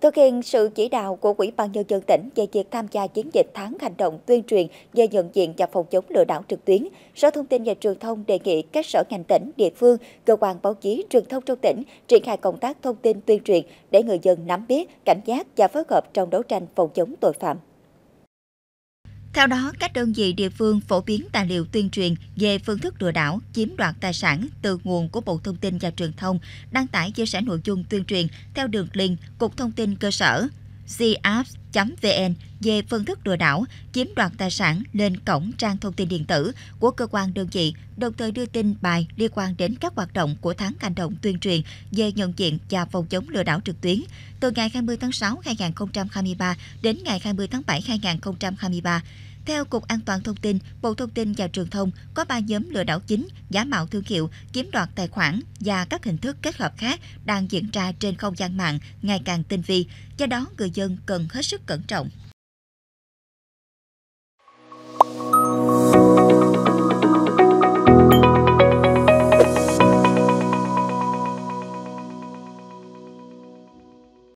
Thực hiện sự chỉ đạo của Ủy ban Nhân dân tỉnh về việc tham gia chiến dịch tháng hành động tuyên truyền về nhận diện và phòng chống lừa đảo trực tuyến, Sở Thông tin và Truyền thông đề nghị các sở ngành tỉnh, địa phương, cơ quan báo chí, truyền thông trong tỉnh triển khai công tác thông tin tuyên truyền để người dân nắm biết, cảnh giác và phối hợp trong đấu tranh phòng chống tội phạm. Theo đó, các đơn vị địa phương phổ biến tài liệu tuyên truyền về phương thức lừa đảo, chiếm đoạt tài sản từ nguồn của Bộ Thông tin và Truyền thông, đăng tải chia sẻ nội dung tuyên truyền theo đường link Cục Thông tin Cơ sở zapps.vn về phương thức lừa đảo, chiếm đoạt tài sản lên cổng trang thông tin điện tử của cơ quan đơn vị, đồng thời đưa tin bài liên quan đến các hoạt động của tháng hành động tuyên truyền về nhận diện và phòng chống lừa đảo trực tuyến từ ngày 20 tháng 6 2023 đến ngày 20 tháng 7 2023 theo Cục An toàn Thông tin, Bộ Thông tin và Truyền thông có 3 nhóm lừa đảo chính, giả mạo thương hiệu, chiếm đoạt tài khoản và các hình thức kết hợp khác đang diễn ra trên không gian mạng ngày càng tinh vi, do đó người dân cần hết sức cẩn trọng.